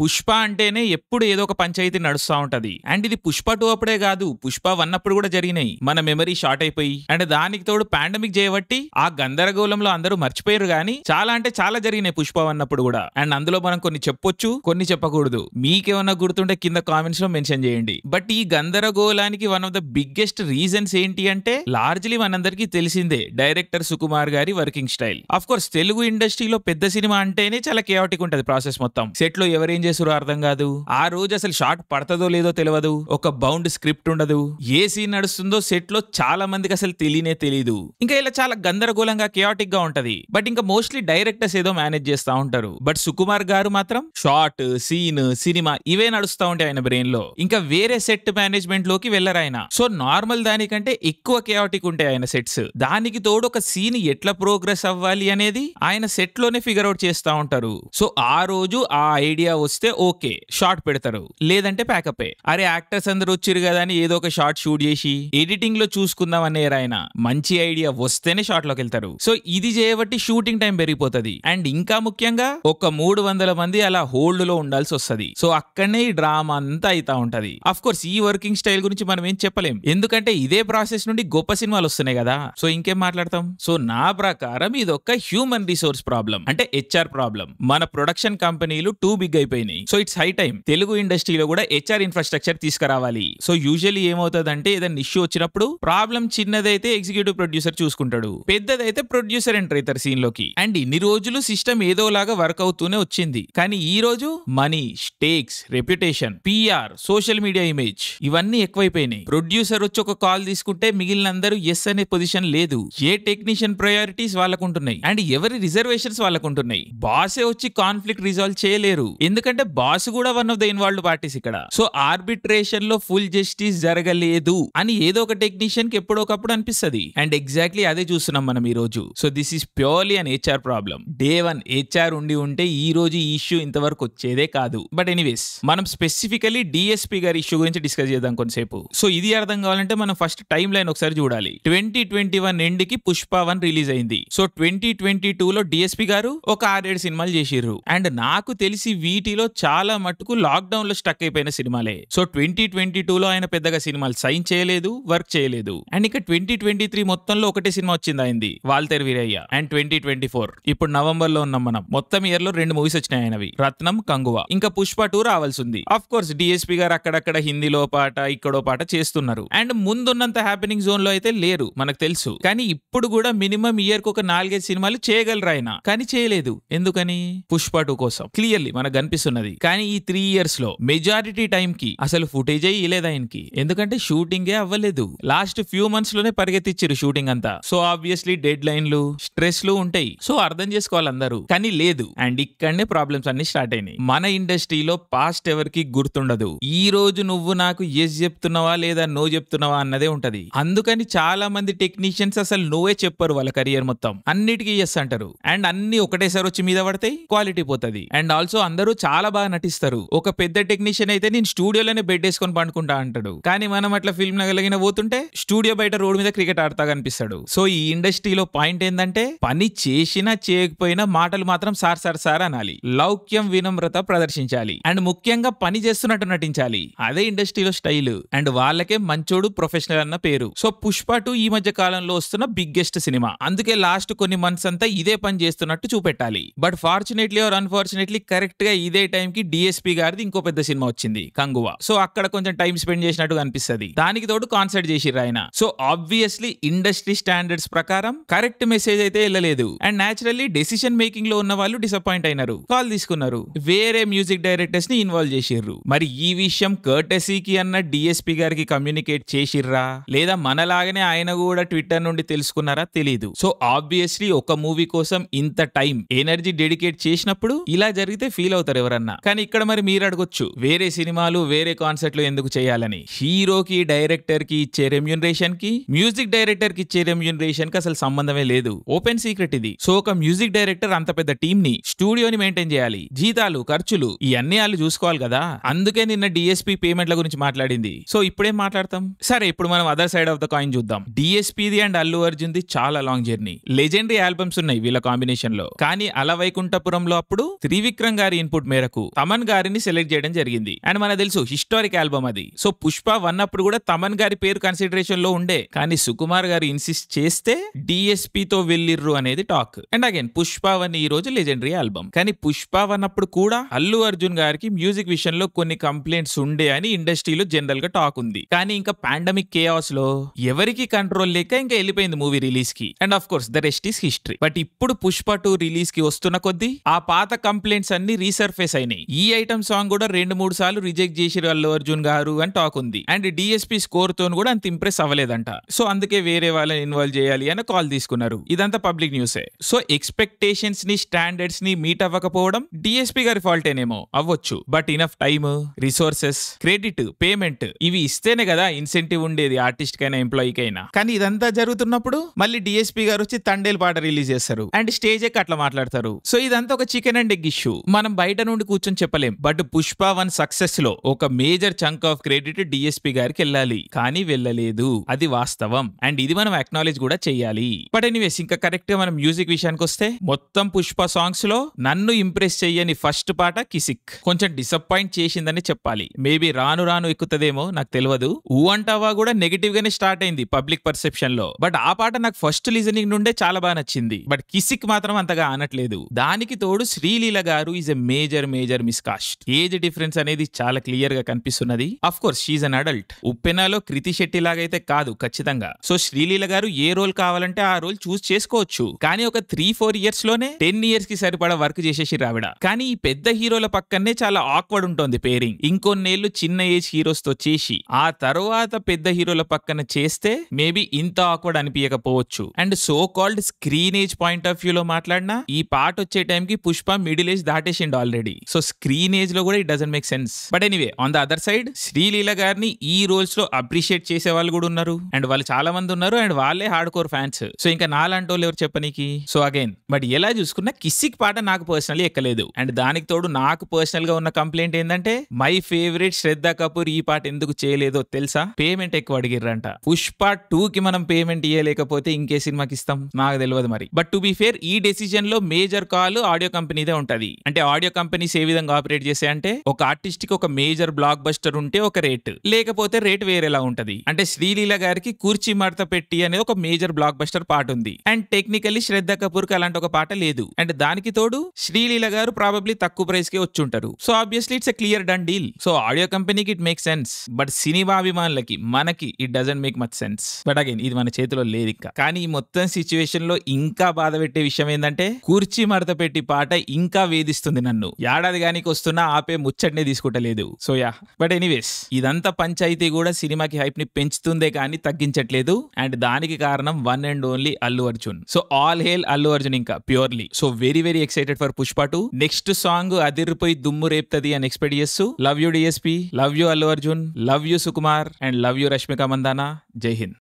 పుష్ప అంటేనే ఎప్పుడు ఏదో ఒక పంచాయతీ నడుస్తూ ఉంటది అండ్ ఇది పుష్ప టూ అప్పుడే కాదు పుష్ప వన్ అప్పుడు కూడా జరిగినాయి మన మెమరీ షార్ట్ అయిపోయి అండ్ దానికి తోడు పాండమిక్ చేయబట్టి ఆ గందరగోళంలో అందరూ మర్చిపోయారు గానీ చాలా అంటే చాలా జరిగినాయి పుష్ప వన్ అప్పుడు కూడా అండ్ అందులో మనం కొన్ని చెప్పొచ్చు కొన్ని చెప్పకూడదు మీకేమన్నా గుర్తుంటే కింద కామెంట్స్ లో మెన్షన్ చేయండి బట్ ఈ గందరగోళానికి one of the biggest reasons ఏంటి అంటే లార్జ్లీ మనందరికీ తెలిసిందే డైరెక్టర్ సుకుమార్ గారి working style of course Telugu ఇండస్ట్రీలో పెద్ద సినిమా అంటేనే చాలా కేవటిక్ ఉంటది ప్రాసెస్ మొత్తం సెట్ లో ఎవరేం చేసారో అర్థం కాదు ఆ రోజు అసలు షాట్ పడతదో లేదో తెలియదు ఒక బౌండ్ స్క్రిప్ట్ ఉండదు ఏ సీన్ నడుస్తుందో సెట్ లో చాలా మందికి అసలు తెలియనే తెలియదు ఇంకా ఇలా చాలా గందరగోళంగా కియాటిక్ గా ఉంటది బట్ ఇంకా మోస్ట్లీ డైరెక్టర్స్ ఏదో మేనేజ్ చేస్తా ఉంటారు బట్ సుకుమార్ గారు మాత్రం షాట్ సీన్ సినిమా ఇవే నడుస్తూ ఉంటాయి ఆయన బ్రెయిన్ లో ఇంకా వేరే సెట్ మేనేజ్మెంట్ లోకి వెళ్లరు ఆయన సో నార్మల్ దానికంటే ఎక్కువ కియాటిక్ ఉంటాయి ఆయన సెట్స్ దానికి తోడు ఒక సీన్ ఎట్లా ప్రోగ్రెస్ అవ్వాలి అనేది ఆయన సెట్ లోనే ఫిగర్ అవుట్ చేస్తూ ఉంటారు సో ఆ రోజు ఆ ఐడియా వస్తే ఓకే షార్ట్ పెడతారు లేదంటే ప్యాకపే అరే యాక్టర్స్ అందరు వచ్చారు కదా అని ఏదో ఒక షార్ట్ షూట్ చేసి ఎడిటింగ్ లో చూసుకుందాం అనే ఆయన మంచి ఐడియా వస్తేనే షార్ట్ లోకి వెళ్తారు సో ఇది చేయబట్టి షూటింగ్ టైం పెరిగిపోతుంది అండ్ ఇంకా ముఖ్యంగా ఒక మూడు వందల మంది అలా హోల్డ్ లో ఉండాల్సి వస్తుంది సో అక్కడనే ఈ డ్రామా అంతా అయితా ఉంటది అఫ్ కోర్స్ ఈ వర్కింగ్ స్టైల్ గురించి మనం ఏం చెప్పలేం ఎందుకంటే ఇదే ప్రాసెస్ నుండి గొప్ప సినిమాలు వస్తున్నాయి కదా సో ఇంకేం మాట్లాడతాం సో నా ప్రకారం ఇది ఒక హ్యూమన్ రిసోర్స్ ప్రాబ్లం అంటే హెచ్ఆర్ ప్రాబ్లం మన ప్రొడక్షన్ కంపెనీలు టూ బిగ్ అయిపోయినాయి company so it's high time Telugu ఇండస్ట్రీలో కూడా హెచ్ఆర్ ఇన్ఫ్రాస్ట్రక్చర్ తీసుకురావాలి సో యూజువల్లీ ఏమవుతుందంటే ఏదైనా ఇష్యూ వచ్చినప్పుడు ప్రాబ్లం చిన్నదైతే ఎగ్జిక్యూటివ్ ప్రొడ్యూసర్ చూసుకుంటాడు పెద్దదైతే ప్రొడ్యూసర్ ఎంటర్ అవుతారు సీన్ లోకి అండ్ ఇన్ని రోజులు సిస్టమ్ ఏదోలాగా వర్క్ అవుతూనే వచ్చింది కానీ ఈ రోజు money stakes reputation PR social media image ఇవన్నీ ఎక్కువైపోయినాయి ప్రొడ్యూసర్ వచ్చి ఒక కాల్ తీసుకుంటే మిగిలిన అందరూ ఎస్ అనే పొజిషన్ లేదు ఏ టెక్నీషియన్ ప్రయారిటీస్ వాళ్ళకుంటున్నాయి అండ్ ఎవరి రిజర్వేషన్స్ వాళ్ళకుంటున్నాయి బాసే వచ్చి కాన్ఫ్లిక్ట్ రిజాల్వ్ చేయలేరు ఎందుకంటే ఎందుకంటే బాస్ కూడా one of the involve parties ఇక్కడ సో ఆర్బిట్రేషన్ లో ఫుల్ జస్టిస్ జరగలేదు అని ఏదో ఒక టెక్నీషియన్ కి ఎప్పుడొకప్పుడు అనిపిస్తుంది అండ్ ఎగ్జాక్ట్లీ అదే చూస్తున్నాం మనం ఈ రోజు so this is purely an HR problem day one HR ఉండి ఉంటే ఈ రోజు ఈ ఇష్యూ ఇంతవరకు వచ్చేదే కాదు బట్ ఎనీవేస్ మనం స్పెసిఫికలీ డిఎస్పీ గారి ఇష్యూ గురించి డిస్కస్ చేద్దాం కొంతసేపు సో ఇది అర్థం కావాలంటే మనం ఫస్ట్ టైం లైన్ ఒకసారి చూడాలి ట్వంటీ ట్వంటీ వన్ ఎండ్ కి పుష్ప వన్ రిలీజ్ అయింది సో ట్వంటీ ట్వంటీ టూ లో డిఎస్పీ గారు ఒక ఆరేడు సినిమాలు చేసిర్రు అండ్ నాకు తెలిసి వీటిలో చాలా మట్టుకు లాక్డౌన్ లో స్టక్ అయిపోయిన సినిమాలే సో ట్వంటీ ట్వంటీ టూ లో ఆయన పెద్దగా సినిమాలు సైన్ చేయలేదు వర్క్ చేయలేదు అండ్ ఇక ట్వంటీ ట్వంటీ త్రీ మొత్తంలో ఒకటే సినిమా వచ్చింది అయింది Waltair Veerayya and twenty twenty four ఇప్పుడు నవంబర్ లో ఉన్నాం మనం మొత్తం ఇయర్ లో రెండు మూవీస్ వచ్చినాయి ఆయనవి రత్నం కంగువ ఇంకా పుష్ప టూ రావాల్సి ఉంది అఫ్ కోర్స్ డిఎస్పి గారు అక్కడక్కడ హిందీలో పాట ఇక్కడో పాట చేస్తున్నారు అండ్ ముందున్నంత హ్యాపెనింగ్ జోన్ లో అయితే లేరు మనకు తెలుసు కానీ ఇప్పుడు కూడా మినిమం ఇయర్ కు ఒక నాలుగైదు సినిమాలు చేయగలరు ఆయన కానీ చేయలేదు ఎందుకని పుష్ప టూ కోసం క్లియర్లీ మనకు కనిపిస్తుంది కనిపిస్తున్నది కానీ ఈ త్రీ ఇయర్స్ లో మెజారిటీ టైం కి అసలు ఫుటేజ్ లేదా ఆయనకి ఎందుకంటే షూటింగే అవ్వలేదు లాస్ట్ ఫ్యూ మంత్స్ లోనే పరిగెత్తిచ్చారు షూటింగ్ అంతా సో ఆబ్వియస్లీ డెడ్ లైన్లు స్ట్రెస్ లు ఉంటాయి సో అర్థం చేసుకోవాలి అందరూ కానీ లేదు అండ్ ఇక్కడనే ప్రాబ్లమ్స్ అన్ని స్టార్ట్ అయినాయి మన ఇండస్ట్రీలో పాస్ట్ ఎవరికి గుర్తుండదు ఈ రోజు నువ్వు నాకు ఎస్ చెప్తున్నావా లేదా నో చెప్తున్నావా అన్నదే ఉంటది అందుకని చాలా మంది టెక్నీషియన్స్ అసలు నువ్వే చెప్పారు వాళ్ళ కెరియర్ మొత్తం అన్నిటికీ ఎస్ అంటారు అండ్ అన్ని ఒకటేసారి వచ్చి మీద పడతాయి క్వాలిటీ పోతుంది అండ్ ఆల్సో అందరూ చాలా చాలా బాగా నటిస్తారు ఒక పెద్ద టెక్నీషియన్ అయితే నేను స్టూడియోలోనే బెడ్ వేసుకొని పండుకుంటా అంటాడు కానీ మనం అట్లా ఫిల్మ్ నగలిగిన పోతుంటే స్టూడియో బయట రోడ్ మీద క్రికెట్ ఆడతా కనిపిస్తాడు సో ఈ ఇండస్ట్రీలో పాయింట్ ఏంటంటే పని చేసినా చేయకపోయినా మాటలు మాత్రం సార్ సార్ సార్ అనాలి లౌక్యం వినమ్రత ప్రదర్శించాలి అండ్ ముఖ్యంగా పని చేస్తున్నట్టు నటించాలి అదే ఇండస్ట్రీలో స్టైల్ అండ్ వాళ్ళకే మంచోడు ప్రొఫెషనల్ అన్న పేరు సో పుష్ప టూ ఈ మధ్య కాలంలో వస్తున్న బిగ్గెస్ట్ సినిమా అందుకే లాస్ట్ కొన్ని మంత్స్ అంతా ఇదే పని చేస్తున్నట్టు చూపెట్టాలి but fortunately or unfortunately correct గా ఇదే టైం టైంకి డిఎస్పీ గారిది ఇంకో పెద్ద సినిమా వచ్చింది కంగువా సో అక్కడ కొంచెం టైం స్పెండ్ చేసినట్టు కనిపిస్తుంది దానికి తోడు కాన్సర్ట్ చేసిర్రు ఆయన సో ఆబ్వియస్లీ ఇండస్ట్రీ స్టాండర్డ్స్ ప్రకారం కరెక్ట్ మెసేజ్ అయితే వెళ్ళలేదు అండ్ న్యాచురల్లీ డెసిషన్ మేకింగ్ లో ఉన్న వాళ్ళు డిసప్పాయింట్ అయినారు కాల్ తీసుకున్నారు వేరే మ్యూజిక్ డైరెక్టర్స్ ని ఇన్వాల్వ్ చేసిర్రు మరి ఈ విషయం కర్టసీకి అన్న డిఎస్పీ గారికి కమ్యూనికేట్ చేసిర్రా లేదా మనలాగనే ఆయన కూడా ట్విట్టర్ నుండి తెలుసుకున్నారా తెలియదు సో ఆబ్వియస్లీ ఒక మూవీ కోసం ఇంత టైం ఎనర్జీ డెడికేట్ చేసినప్పుడు ఇలా జరిగితే ఫీల్ అవుతారు ఎవరైనా ఎవరన్నా కానీ ఇక్కడ మరి మీరు అడగొచ్చు వేరే సినిమాలు వేరే కాన్సర్ట్లు ఎందుకు చేయాలని హీరోకి డైరెక్టర్ కి ఇచ్చే రెమ్యూనరేషన్ కి మ్యూజిక్ డైరెక్టర్ కి ఇచ్చే రెమ్యూనరేషన్ కి అసలు సంబంధమే లేదు ఓపెన్ సీక్రెట్ ఇది సో ఒక మ్యూజిక్ డైరెక్టర్ అంత పెద్ద టీమ్ ని స్టూడియోని మెయింటైన్ చేయాలి జీతాలు ఖర్చులు అన్ని వాళ్ళు చూసుకోవాలి కదా అందుకే నిన్న డిఎస్పీ పేమెంట్ల గురించి మాట్లాడింది సో ఇప్పుడేం మాట్లాడతాం సరే ఇప్పుడు మనం other side of the coin చూద్దాం డిఎస్పీది అండ్ అల్లు అర్జున్ ది చాలా లాంగ్ జర్నీ లెజెండరీ ఆల్బమ్స్ ఉన్నాయి వీళ్ళ కాంబినేషన్ లో కానీ అల వైకుంఠపురంలో అప్పుడు త్రివిక్రమ్ గారి ఇన్పుట్ మేర మేరకు తమన్ గారిని సెలెక్ట్ చేయడం జరిగింది అండ్ మనకు తెలుసు హిస్టారిక్ ఆల్బమ్ అది సో పుష్ప వన్ అప్పుడు కూడా తమన్ గారి పేరు కన్సిడరేషన్ లో ఉండే కానీ సుకుమార్ గారు ఇన్సిస్ట్ చేస్తే డిఎస్పి తో వెళ్ళిర్రు అనేది talk and again Pushpa one ఈ రోజు లెజెండరీ ఆల్బమ్ కానీ పుష్ప వన్ అప్పుడు కూడా అల్లు అర్జున్ గారికి మ్యూజిక్ విషయంలో కొన్ని కంప్లైంట్స్ ఉండే అని ఇండస్ట్రీలో జనరల్ గా టాక్ ఉంది కానీ ఇంకా పాండమిక్ కేఆస్ లో ఎవరికి కంట్రోల్ లేక ఇంకా వెళ్ళిపోయింది మూవీ రిలీజ్ కి and of course the rest is history but ఇప్పుడు పుష్ప టూ రిలీజ్ కి వస్తున్న కొద్దీ ఆ పాత కంప్లైంట్స్ అన్ని రీసర్ఫేస్ అయినాయి ఈ ఐటమ్ సాంగ్ కూడా రెండు మూడు సార్లు రిజెక్ట్ చేసిరు అల్లు అర్జున్ గారు అని టాక్ ఉంది అండ్ డిఎస్పీ స్కోర్ తో కూడా అంత ఇంప్రెస్ అవ్వలేదంట సో అందుకే వేరే వాళ్ళని ఇన్వాల్వ్ చేయాలి అని కాల్ తీసుకున్నారు ఇదంతా పబ్లిక్ న్యూసే సో ఎక్స్పెక్టేషన్స్ ని స్టాండర్డ్స్ ని మీట్ అవ్వకపోవడం డిఎస్పీ గారి ఫాల్ట్ ఏనేమో అవ్వచ్చు but enough time resources credit payment ఇవి ఇస్తేనే కదా ఇన్సెంటివ్ ఉండేది ఆర్టిస్ట్ కైనా కైనా కానీ ఇదంతా జరుగుతున్నప్పుడు మళ్ళీ డిఎస్పీ గారు వచ్చి తండేల్ పాట రిలీజ్ చేస్తారు అండ్ స్టేజ్ ఎక్క అట్లా మాట్లాడతారు సో ఇదంతా ఒక చికెన్ అండ్ ఎగ్ ఇష్యూ మనం బయట నుండి కూర్చొని చెప్పలేం బట్ పుష్ప వన్ సక్సెస్ లో ఒక major chunk of credit DSP గారికి వెళ్ళాలి కానీ వెళ్ళలేదు అది వాస్తవం అండ్ ఇది మనం అక్నాలెడ్జ్ కూడా చేయాలి బట్ ఎనీవేస్ ఇంకా కరెక్ట్ గా మనం మ్యూజిక్ విషయానికి వస్తే మొత్తం పుష్ప సాంగ్స్ లో నన్ను ఇంప్రెస్ చెయ్యని ఫస్ట్ పాట కిసిక్ కొంచెం డిసప్పాయింట్ చేసిందని చెప్పాలి మేబీ రాను రాను ఎక్కుతదేమో నాకు తెలియదు ఊ అంటావా కూడా నెగిటివ్ గానే స్టార్ట్ అయింది పబ్లిక్ పర్సెప్షన్ లో బట్ ఆ పాట నాకు ఫస్ట్ లిజనింగ్ నుండే చాలా బాగా నచ్చింది బట్ కిసిక్ మాత్రం అంతగా ఆనట్లేదు దానికి తోడు శ్రీలీల గారు is a major major miscast age difference అనేది చాలా క్లియర్ గా కనిపిస్తున్నది of course she's an adult ఉప్పెనాలో క్రితి శెట్టి లాగైతే కాదు ఖచ్చితంగా సో శ్రీలీల గారు ఏ రోల్ కావాలంటే ఆ రోల్ చూస్ చేసుకోవచ్చు కానీ ఒక త్రీ ఫోర్ ఇయర్స్ లోనే టెన్ ఇయర్స్ కి సరిపడా వర్క్ చేసేసి రావిడ కానీ ఈ పెద్ద హీరోల పక్కనే చాలా ఆక్వర్డ్ ఉంటుంది పేరింగ్ ఇంకొన్నేళ్లు చిన్న ఏజ్ హీరోస్ తో చేసి ఆ తర్వాత పెద్ద హీరోల పక్కన చేస్తే మేబీ ఇంత ఆక్వర్డ్ అనిపించకపోవచ్చు and so called screen age point of view లో మాట్లాడినా ఈ పాట వచ్చే టైం కి పుష్ప మిడిల్ ఏజ్ దాటేసిండు ఆల్రెడీ సో స్క్రీన్ ఏజ్ లో కూడా it doesn't make sense but anyway on the other side Sreeleela గారిని ఈ రోల్స్ లో అప్రిషియేట్ చేసే వాళ్ళు కూడా ఉన్నారు అండ్ వాళ్ళు చాలా మంది ఉన్నారు అండ్ వాళ్ళే హార్డ్ కోర్ ఫ్యాన్స్ సో ఇంకా నాలాంటి వాళ్ళు ఎవరు చెప్పనీకి సో అగైన్ బట్ ఎలా చూసుకున్నా కిస్సిక్ పాట నాకు పర్సనలీ ఎక్కలేదు అండ్ దానికి తోడు నాకు పర్సనల్ గా ఉన్న కంప్లైంట్ ఏంటంటే మై ఫేవరెట్ శ్రద్ధ కపూర్ ఈ పాట ఎందుకు చేయలేదో తెలుసా పేమెంట్ ఎక్కువ అడిగిర్రంట పుష్ప టూ కి మనం పేమెంట్ ఇవ్వలేకపోతే ఇంకే సినిమాకి ఇస్తాం నాకు తెలియదు మరి బట్ టు బి ఫేర్ ఈ డెసిజన్ లో మేజర్ కాల్ ఆడియో కంపెనీదే ఉంటది అంటే ఆడియో కంపెనీ కంపెనీస్ ఏ విధంగా ఆపరేట్ చేసే అంటే ఒక ఆర్టిస్ట్ కి ఒక మేజర్ బ్లాక్ బస్టర్ ఉంటే ఒక రేట్ లేకపోతే రేట్ వేరేలా ఉంటది అంటే శ్రీలీల గారికి కుర్చీ మడత పెట్టి అనేది ఒక మేజర్ బ్లాక్ బస్టర్ పాట ఉంది అండ్ టెక్నికల్లీ శ్రద్ధ కపూర్ కి అలాంటి ఒక పాట లేదు అండ్ దానికి తోడు శ్రీలీల గారు ప్రాబబ్లీ తక్కువ ప్రైస్ కి వచ్చి ఉంటారు so obviously it's a clear done deal so audio కంపెనీకి ఇట్ మేక్ సెన్స్ బట్ సినిమా అభిమానులకి మనకి it doesn't make much sense but again ఇది మన చేతిలో లేదు ఇంకా కానీ ఈ మొత్తం సిచ్యువేషన్ లో ఇంకా బాధ పెట్టే విషయం ఏంటంటే కుర్చీ మడత పెట్టి పాట ఇంకా వేధిస్తుంది నన్ను యా ఏడాది గానీ వస్తున్నా ఆపే ముచ్చట్నే తీసుకుంటలేదు సో యా బట్ ఎనీవేస్ ఇదంతా పంచాయతీ కూడా సినిమాకి హైప్ ని పెంచుతుందే కానీ తగ్గించట్లేదు అండ్ దానికి కారణం one and only Allu Arjun so all hail Allu Arjun ఇంకా purely so very very excited for Pushpa two next song అదిరిపోయి దుమ్ము రేపుతుంది అని ఎక్స్పెక్ట్ చేస్తూ love you DSP love you Allu Arjun love you Sukumar and love you Rashmika Mandanna జై హింద్